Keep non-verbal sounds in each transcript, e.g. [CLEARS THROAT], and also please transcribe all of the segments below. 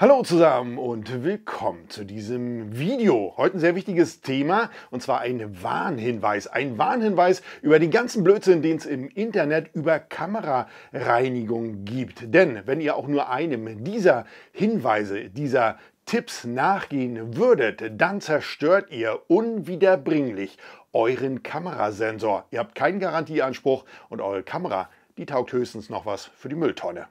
Hallo zusammen und willkommen zu diesem Video. Heute ein sehr wichtiges Thema und zwar ein Warnhinweis. Ein Warnhinweis über den ganzen Blödsinn, den es im Internet über Kamerareinigung gibt. Denn wenn ihr auch nur einem dieser Hinweise, dieser Tipps nachgehen würdet, dann zerstört ihr unwiederbringlich euren Kamerasensor. Ihr habt keinen Garantieanspruch und eure Kamera, die taugt höchstens noch was für die Mülltonne.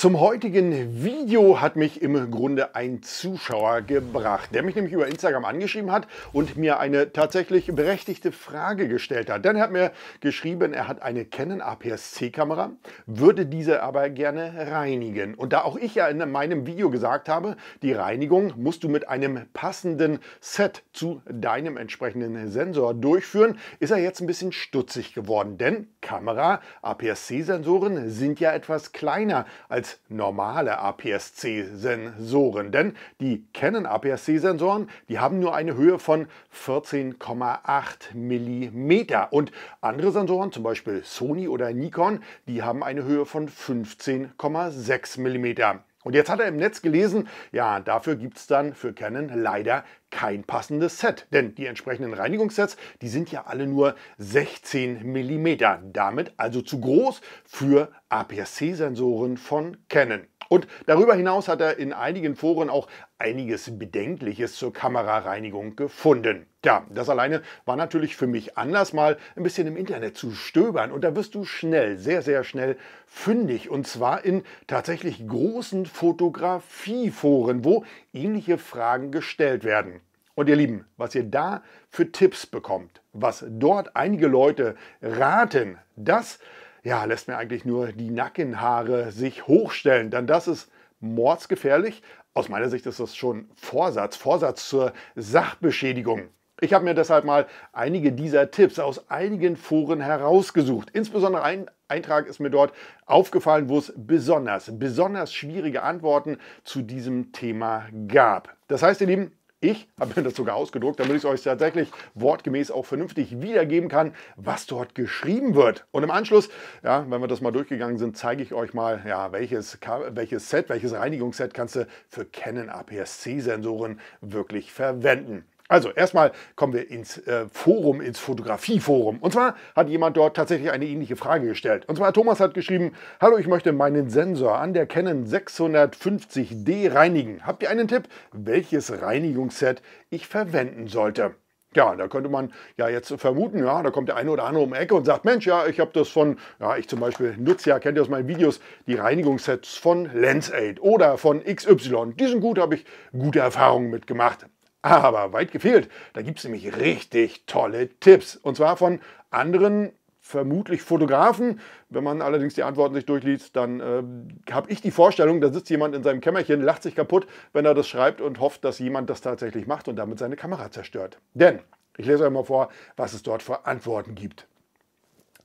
Zum heutigen Video hat mich im Grunde ein Zuschauer gebracht, der mich nämlich über Instagram angeschrieben hat und mir eine tatsächlich berechtigte Frage gestellt hat. Denn er hat mir geschrieben, er hat eine Canon APS-C-Kamera, würde diese aber gerne reinigen. Und da auch ich ja in meinem Video gesagt habe, die Reinigung musst du mit einem passenden Set zu deinem entsprechenden Sensor durchführen, ist er jetzt ein bisschen stutzig geworden. Denn Kamera, APS-C-Sensoren sind ja etwas kleiner als als normale APS-C-Sensoren, denn die Canon APS-C-Sensoren, die haben nur eine Höhe von 14,8 mm und andere Sensoren, zum Beispiel Sony oder Nikon, die haben eine Höhe von 15,6 mm. Und jetzt hat er im Netz gelesen, ja, dafür gibt es dann für Canon leider kein passendes Set. Denn die entsprechenden Reinigungssets, die sind ja alle nur 16 mm. Damit also zu groß für APS-C-Sensoren von Canon. Und darüber hinaus hat er in einigen Foren auch einiges Bedenkliches zur Kamerareinigung gefunden. Ja, das alleine war natürlich für mich Anlass, mal ein bisschen im Internet zu stöbern. Und da wirst du schnell, sehr, sehr schnell fündig. Und zwar in tatsächlich großen Fotografieforen, wo ähnliche Fragen gestellt werden. Und ihr Lieben, was ihr da für Tipps bekommt, was dort einige Leute raten, das ja, lässt mir eigentlich nur die Nackenhaare sich hochstellen, denn das ist mordsgefährlich. Aus meiner Sicht ist das schon Vorsatz, Vorsatz zur Sachbeschädigung. Ich habe mir deshalb mal einige dieser Tipps aus einigen Foren herausgesucht. Insbesondere ein Eintrag ist mir dort aufgefallen, wo es besonders, besonders schwierige Antworten zu diesem Thema gab. Das heißt, ihr Lieben, ich habe mir das sogar ausgedruckt, damit ich es euch tatsächlich wortgemäß auch vernünftig wiedergeben kann, was dort geschrieben wird. Und im Anschluss, ja, wenn wir das mal durchgegangen sind, zeige ich euch mal, ja, welches, welches Set, welches Reinigungsset kannst du für Canon APS-C-Sensoren wirklich verwenden. Also erstmal kommen wir ins äh, Forum, ins Fotografieforum. Und zwar hat jemand dort tatsächlich eine ähnliche Frage gestellt. Und zwar Thomas hat geschrieben, hallo, ich möchte meinen Sensor an der Canon 650D reinigen. Habt ihr einen Tipp, welches Reinigungsset ich verwenden sollte? Ja, da könnte man ja jetzt vermuten, ja, da kommt der eine oder andere um die Ecke und sagt, Mensch, ja, ich habe das von, ja, ich zum Beispiel nutze ja, kennt ihr aus meinen Videos, die Reinigungssets von LensAid oder von XY. Die sind gut, habe ich gute Erfahrungen mitgemacht. Aber weit gefehlt, da gibt es nämlich richtig tolle Tipps. Und zwar von anderen vermutlich Fotografen. Wenn man allerdings die Antworten sich durchliest, dann äh, habe ich die Vorstellung, da sitzt jemand in seinem Kämmerchen, lacht sich kaputt, wenn er das schreibt und hofft, dass jemand das tatsächlich macht und damit seine Kamera zerstört. Denn, ich lese euch mal vor, was es dort für Antworten gibt.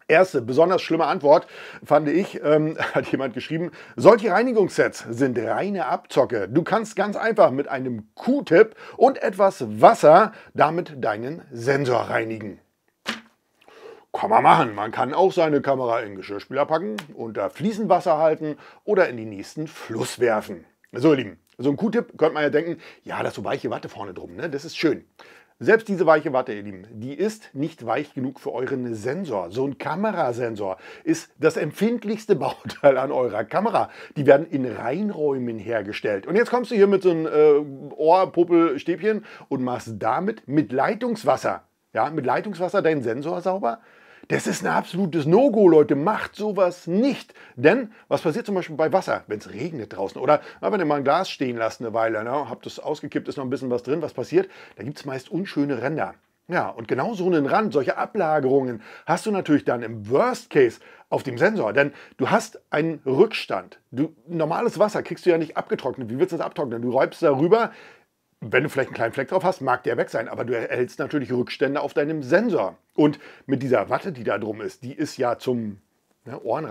Erste besonders schlimme Antwort fand ich, ähm, [LAUGHS] hat jemand geschrieben, solche Reinigungssets sind reine Abzocke. Du kannst ganz einfach mit einem Q-Tip und etwas Wasser damit deinen Sensor reinigen. Kann man machen. Man kann auch seine Kamera in Geschirrspüler packen, unter fließend Wasser halten oder in den nächsten Fluss werfen. So ihr Lieben, so ein Q-Tip könnte man ja denken, ja, das ist so weiche Watte vorne drum, ne? das ist schön. Selbst diese weiche Watte, ihr Lieben, die ist nicht weich genug für euren Sensor. So ein Kamerasensor ist das empfindlichste [LAUGHS] Bauteil an eurer Kamera. Die werden in Reinräumen hergestellt. Und jetzt kommst du hier mit so einem äh, Ohrpuppelstäbchen und machst damit mit Leitungswasser, ja, mit Leitungswasser deinen Sensor sauber. Das ist ein absolutes No-Go, Leute. Macht sowas nicht. Denn was passiert zum Beispiel bei Wasser, wenn es regnet draußen? Oder wenn ihr mal ein Glas stehen lasst eine Weile, ne? habt es ausgekippt, ist noch ein bisschen was drin. Was passiert? Da gibt es meist unschöne Ränder. Ja, und genau so einen Rand, solche Ablagerungen hast du natürlich dann im Worst Case auf dem Sensor, denn du hast einen Rückstand. Du, normales Wasser kriegst du ja nicht abgetrocknet. Wie willst du das abtrocknen? Du räubst darüber, wenn du vielleicht einen kleinen Fleck drauf hast, mag der weg sein, aber du erhältst natürlich Rückstände auf deinem Sensor. Und mit dieser Watte, die da drum ist, die ist ja zum ne, Ohren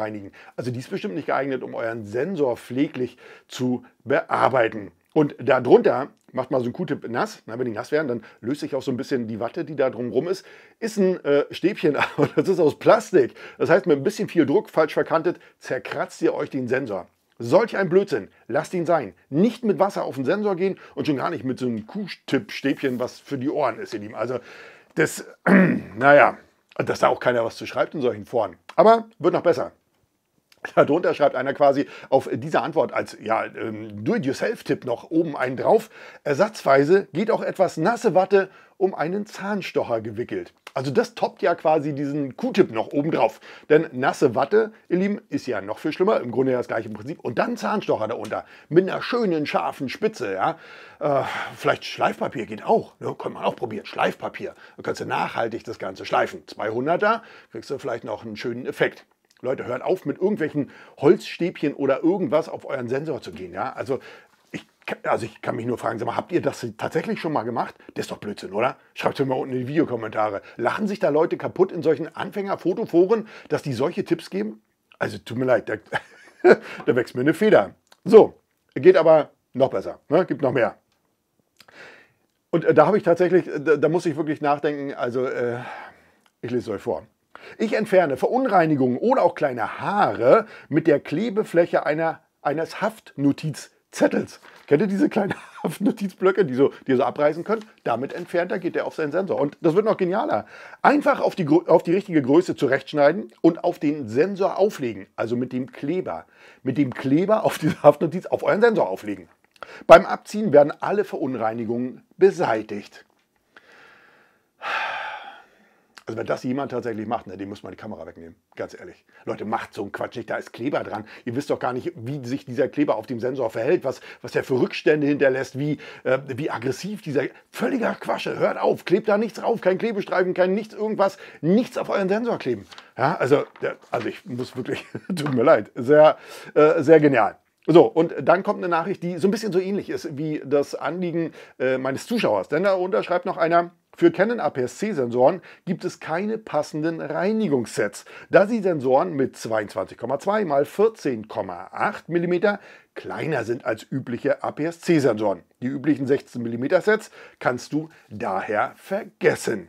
Also die ist bestimmt nicht geeignet, um euren Sensor pfleglich zu bearbeiten. Und darunter macht mal so ein Q-Tip nass. Na, wenn die nass werden, dann löst sich auch so ein bisschen die Watte, die da drumherum ist. Ist ein äh, Stäbchen, [LAUGHS] aber das ist aus Plastik. Das heißt, mit ein bisschen viel Druck, falsch verkantet, zerkratzt ihr euch den Sensor. Solch ein Blödsinn, lasst ihn sein. Nicht mit Wasser auf den Sensor gehen und schon gar nicht mit so einem Kuhtippstäbchen, was für die Ohren ist, ihr Lieben. Also, das, [CLEARS THROAT] naja, dass da auch keiner was zu schreibt in solchen Foren. Aber wird noch besser. Darunter schreibt einer quasi auf diese Antwort als ja, ähm, Do-it-yourself-Tipp noch oben einen drauf. Ersatzweise geht auch etwas nasse Watte um einen Zahnstocher gewickelt. Also das toppt ja quasi diesen Q-Tip noch obendrauf. Denn nasse Watte, ihr Lieben, ist ja noch viel schlimmer. Im Grunde ja das gleiche Prinzip. Und dann Zahnstocher darunter. Mit einer schönen, scharfen Spitze. Ja? Äh, vielleicht Schleifpapier geht auch. Ne? Könnte man auch probieren. Schleifpapier. Da kannst du nachhaltig das Ganze schleifen. 200er, kriegst du vielleicht noch einen schönen Effekt. Leute, hört auf, mit irgendwelchen Holzstäbchen oder irgendwas auf euren Sensor zu gehen. Ja? Also also ich kann mich nur fragen, sag mal, habt ihr das tatsächlich schon mal gemacht? Das ist doch Blödsinn, oder? Schreibt es mir mal unten in die Videokommentare. Lachen sich da Leute kaputt in solchen Anfängerfotoforen, dass die solche Tipps geben? Also tut mir leid, da, [LAUGHS] da wächst mir eine Feder. So, geht aber noch besser, ne? gibt noch mehr. Und äh, da habe ich tatsächlich, äh, da, da, muss ich wirklich nachdenken, also äh, ich lese euch vor. Ich entferne Verunreinigungen oder auch kleine Haare mit der Klebefläche einer, eines Haftnotizzettels. Kennt ihr diese kleinen [LAUGHS] Notizblöcke, die, so, die ihr so abreißen könnt? Damit entfernt, da geht der auf seinen Sensor. Und das wird noch genialer. Einfach auf die, auf die richtige Größe zurechtschneiden und auf den Sensor auflegen. Also mit dem Kleber. Mit dem Kleber auf diese Haftnotiz auf euren Sensor auflegen. Beim Abziehen werden alle Verunreinigungen beseitigt. Also wenn das jemand tatsächlich macht, ne, dem muss man die Kamera wegnehmen, ganz ehrlich. Leute, macht so einen Quatsch nicht, da ist Kleber dran. Ihr wisst doch gar nicht, wie sich dieser Kleber auf dem Sensor verhält, was, was der für Rückstände hinterlässt, wie, äh, wie aggressiv dieser... Völliger Quasche, hört auf, klebt da nichts drauf, kein Klebestreifen, kein nichts, irgendwas, nichts auf euren Sensor kleben. Ja, also, also ich muss wirklich, [LAUGHS] tut mir leid, sehr, äh, sehr genial. So, und dann kommt eine Nachricht, die so ein bisschen so ähnlich ist wie das Anliegen äh, meines Zuschauers. Denn darunter schreibt noch einer, für Canon APS-C-Sensoren gibt es keine passenden Reinigungssets, da die Sensoren mit 22,2 x 14,8 mm kleiner sind als übliche APS-C-Sensoren. Die üblichen 16 mm Sets kannst du daher vergessen.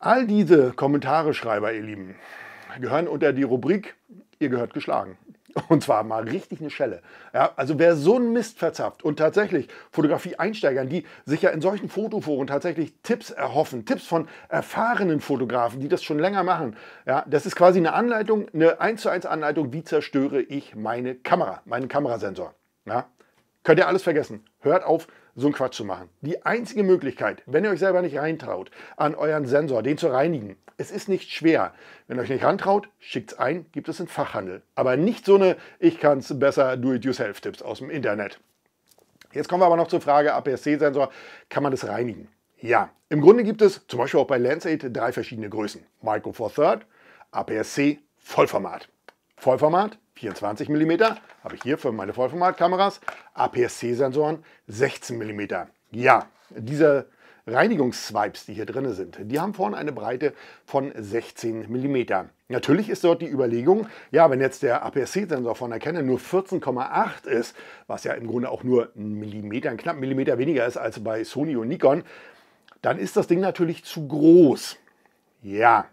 All diese Kommentare, Schreiber, ihr Lieben, gehören unter die Rubrik Ihr gehört geschlagen. Und zwar mal richtig eine Schelle. Ja, also wer so einen Mist verzapft und tatsächlich Fotografie-Einsteigern, die sich ja in solchen Fotoforen tatsächlich Tipps erhoffen, Tipps von erfahrenen Fotografen, die das schon länger machen, ja, das ist quasi eine Anleitung, eine 1 zu 1 Anleitung, wie zerstöre ich meine Kamera, meinen Kamerasensor. Ja, könnt ihr alles vergessen. Hört auf, so einen Quatsch zu machen. Die einzige Möglichkeit, wenn ihr euch selber nicht reintraut, an euren Sensor, den zu reinigen, es ist nicht schwer. Wenn ihr euch nicht rantraut, schickt es ein, gibt es einen Fachhandel. Aber nicht so eine Ich kann es besser Do-it-yourself-Tipps aus dem Internet. Jetzt kommen wir aber noch zur Frage, APS-C-Sensor, kann man das reinigen? Ja, im Grunde gibt es zum Beispiel auch bei Landsate drei verschiedene Größen. Micro Four Third, APS-C, Vollformat. Vollformat 24 mm, habe ich hier für meine Vollformatkameras, APS-C-Sensoren 16 mm. Ja, diese Reinigungsswipes, die hier drin sind, die haben vorne eine Breite von 16 mm. Natürlich ist dort die Überlegung, ja, wenn jetzt der APS-C-Sensor von der Canon nur 14,8 ist, was ja im Grunde auch nur einen Millimeter, einen knappen Millimeter weniger ist als bei Sony und Nikon, dann ist das Ding natürlich zu groß. Ja,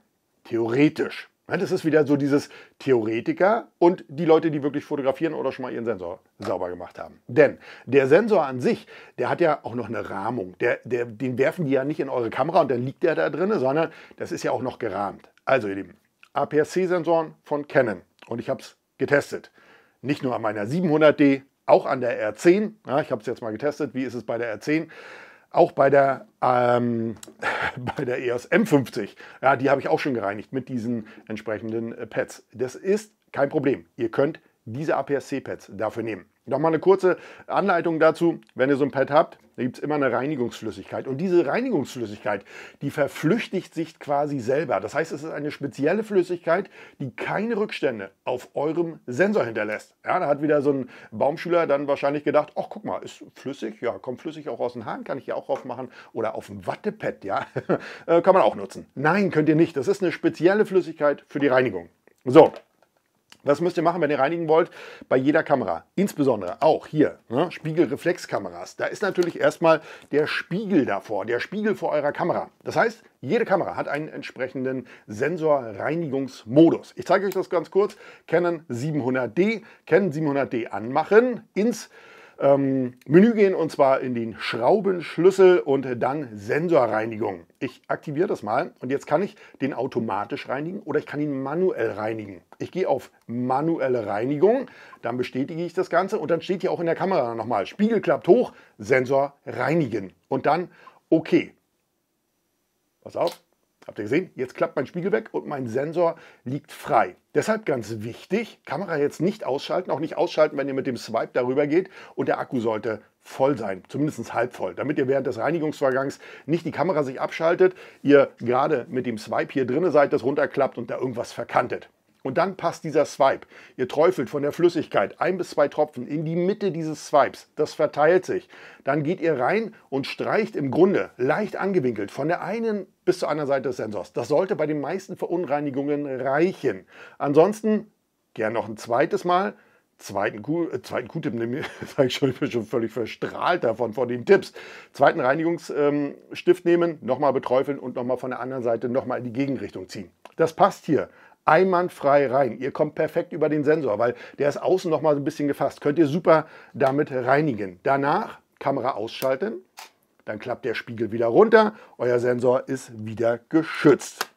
theoretisch. Das ist wieder so dieses Theoretiker und die Leute, die wirklich fotografieren oder schon mal ihren Sensor sauber gemacht haben. Denn der Sensor an sich, der hat ja auch noch eine Rahmung. Der, der, den werfen die ja nicht in eure Kamera und dann liegt der da drin, sondern das ist ja auch noch gerahmt. Also ihr Lieben, APS-C-Sensoren von Canon und ich habe es getestet. Nicht nur an meiner 700D, auch an der R10. Ja, ich habe es jetzt mal getestet, wie ist es bei der R10? auch bei der, ähm, [LAUGHS] bei der EOS M50, ja, die habe ich auch schon gereinigt mit diesen entsprechenden äh, Pads. Das ist kein Problem. Ihr könnt diese APS-C-Pads dafür nehmen. Nochmal eine kurze Anleitung dazu. Wenn ihr so ein Pad habt, da gibt es immer eine Reinigungsflüssigkeit. Und diese Reinigungsflüssigkeit, die verflüchtigt sich quasi selber. Das heißt, es ist eine spezielle Flüssigkeit, die keine Rückstände auf eurem Sensor hinterlässt. Ja, da hat wieder so ein Baumschüler dann wahrscheinlich gedacht, ach guck mal, ist flüssig, ja, kommt flüssig auch aus den Haaren, kann ich hier auch drauf machen. Oder auf dem Wattepad, ja, [LAUGHS] äh, kann man auch nutzen. Nein, könnt ihr nicht. Das ist eine spezielle Flüssigkeit für die Reinigung. So, was müsst ihr machen, wenn ihr reinigen wollt? Bei jeder Kamera, insbesondere auch hier, ne? Spiegelreflexkameras, da ist natürlich erstmal der Spiegel davor, der Spiegel vor eurer Kamera. Das heißt, jede Kamera hat einen entsprechenden Sensorreinigungsmodus. Ich zeige euch das ganz kurz. Canon 700D, Canon 700D anmachen, ins ähm, Menü gehen und zwar in den Schraubenschlüssel und dann Sensorreinigung. Ich aktiviere das mal und jetzt kann ich den automatisch reinigen oder ich kann ihn manuell reinigen. Ich gehe auf manuelle Reinigung, dann bestätige ich das Ganze und dann steht hier auch in der Kamera nochmal, Spiegel klappt hoch, Sensor reinigen und dann OK. Pass auf. Habt ihr gesehen? Jetzt klappt mein Spiegel weg und mein Sensor liegt frei. Deshalb ganz wichtig, Kamera jetzt nicht ausschalten, auch nicht ausschalten, wenn ihr mit dem Swipe darüber geht und der Akku sollte voll sein, zumindest halb voll, damit ihr während des Reinigungsvorgangs nicht die Kamera sich abschaltet, ihr gerade mit dem Swipe hier drinne seid, das runterklappt und da irgendwas verkantet. Und dann passt dieser Swipe. Ihr träufelt von der Flüssigkeit ein bis zwei Tropfen in die Mitte dieses Swipes. Das verteilt sich. Dann geht ihr rein und streicht im Grunde leicht angewinkelt von der einen bis zu einer Seite des Sensors. Das sollte bei den meisten Verunreinigungen reichen. Ansonsten gern noch ein zweites Mal. Zweiten, Q, äh, zweiten Q-Tipp, ne, [LAUGHS] sage ich ich bin schon völlig verstrahlt davon, vor den Tipps. Zweiten Reinigungsstift ähm, nehmen, nochmal beträufeln und nochmal von der anderen Seite nochmal in die Gegenrichtung ziehen. Das passt hier einwandfrei rein. Ihr kommt perfekt über den Sensor, weil der ist außen nochmal so ein bisschen gefasst. Könnt ihr super damit reinigen. Danach Kamera ausschalten. Dann klappt der Spiegel wieder runter, euer Sensor ist wieder geschützt.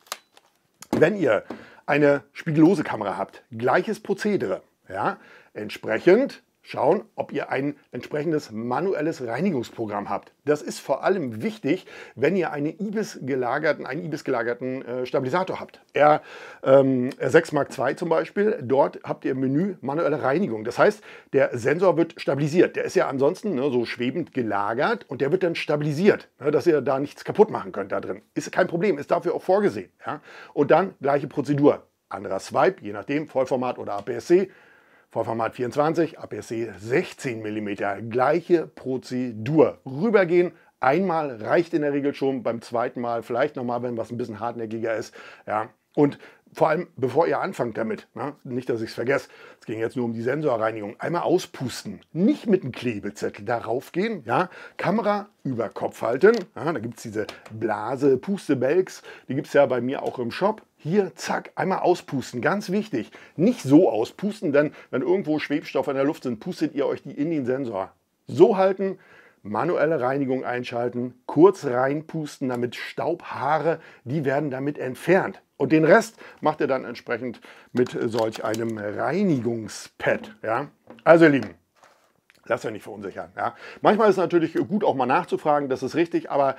Wenn ihr eine spiegellose Kamera habt, gleiches Prozedere. Ja? Entsprechend schauen, ob ihr ein entsprechendes manuelles Reinigungsprogramm habt. Das ist vor allem wichtig, wenn ihr eine IBIS gelagerten, einen IBIS gelagerten äh, Stabilisator habt. R, ähm, R6 Mark II zum Beispiel, dort habt ihr im Menü manuelle Reinigung. Das heißt, der Sensor wird stabilisiert. Der ist ja ansonsten ne, so schwebend gelagert und der wird dann stabilisiert, ne, dass ihr da nichts kaputt machen könnt da drin. Ist kein Problem, ist dafür auch vorgesehen. Ja? Und dann gleiche Prozedur. Anderer Swipe, je nachdem, Vollformat oder APS-C, Vollformat 24, APS-C 16 mm. Gleiche Prozedur. Rübergehen, einmal reicht in der Regel schon, beim zweiten Mal vielleicht nochmal, wenn was ein bisschen hartnäckiger ist. Ja. Und vor allem, bevor ihr anfangt damit, ne? nicht, dass ich es vergesse, es ging jetzt nur um die Sensorreinigung, einmal auspusten, nicht mit einem Klebezettel darauf gehen, ja? Kamera über Kopf halten, ja? da gibt es diese Blase, Puste, Belks, die gibt es ja bei mir auch im Shop, hier, zack, einmal auspusten. Ganz wichtig. Nicht so auspusten, denn wenn irgendwo Schwebstoffe in der Luft sind, pustet ihr euch die in den Sensor. So halten, manuelle Reinigung einschalten, kurz reinpusten, damit Staubhaare, die werden damit entfernt. Und den Rest macht ihr dann entsprechend mit äh, solch einem Reinigungspad. Ja? Also ihr Lieben, lasst euch nicht verunsichern. Ja? Manchmal ist es natürlich gut, auch mal nachzufragen, das ist richtig, aber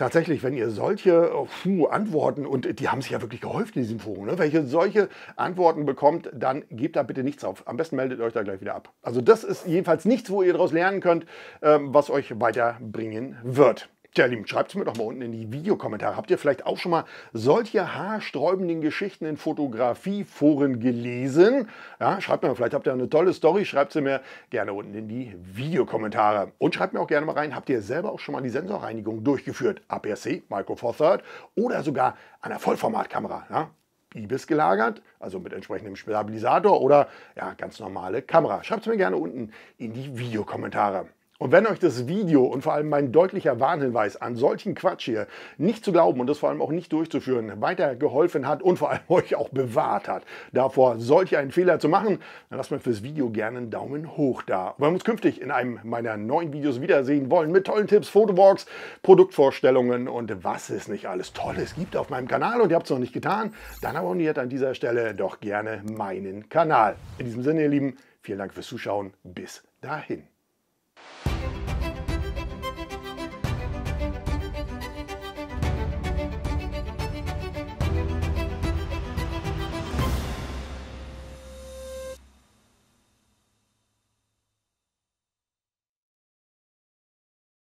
tatsächlich, wenn ihr solche oh, puh, Antworten, und die haben sich ja wirklich gehäuft in diesem Forum, ne? wenn ihr solche Antworten bekommt, dann gebt da bitte nichts auf. Am besten meldet euch da gleich wieder ab. Also das ist jedenfalls nichts, wo ihr daraus lernen könnt, ähm, was euch weiterbringen wird. Tja, Lieben, schreibt es mir doch mal unten in die Videokommentare. Habt ihr vielleicht auch schon mal solche haarsträubenden Geschichten in Fotografieforen gelesen? Ja, schreibt mir vielleicht habt ihr eine tolle Story, schreibt sie mir gerne unten in die Videokommentare. Und schreibt mir auch gerne mal rein, habt ihr selber auch schon mal die Sensorreinigung durchgeführt? APS-C, Micro Four Third oder sogar an der Vollformatkamera? Ja? IBIS gelagert, also mit entsprechendem Stabilisator oder ja, ganz normale Kamera. Schreibt es mir gerne unten in die Videokommentare. Und wenn euch das Video und vor allem mein deutlicher Warnhinweis an solchen Quatsch hier nicht zu glauben und das vor allem auch nicht durchzuführen weitergeholfen hat und vor allem [LAUGHS] euch auch bewahrt hat, davor solch einen Fehler zu machen, dann lasst mir fürs Video gerne einen Daumen hoch da. Und wenn wir uns künftig in einem meiner neuen Videos wiedersehen wollen mit tollen Tipps, Fotowalks, Produktvorstellungen und was es nicht alles Tolles gibt auf meinem Kanal und ihr habt es noch nicht getan, dann abonniert an dieser Stelle doch gerne meinen Kanal. In diesem Sinne, ihr Lieben, vielen Dank fürs Zuschauen. Bis dahin.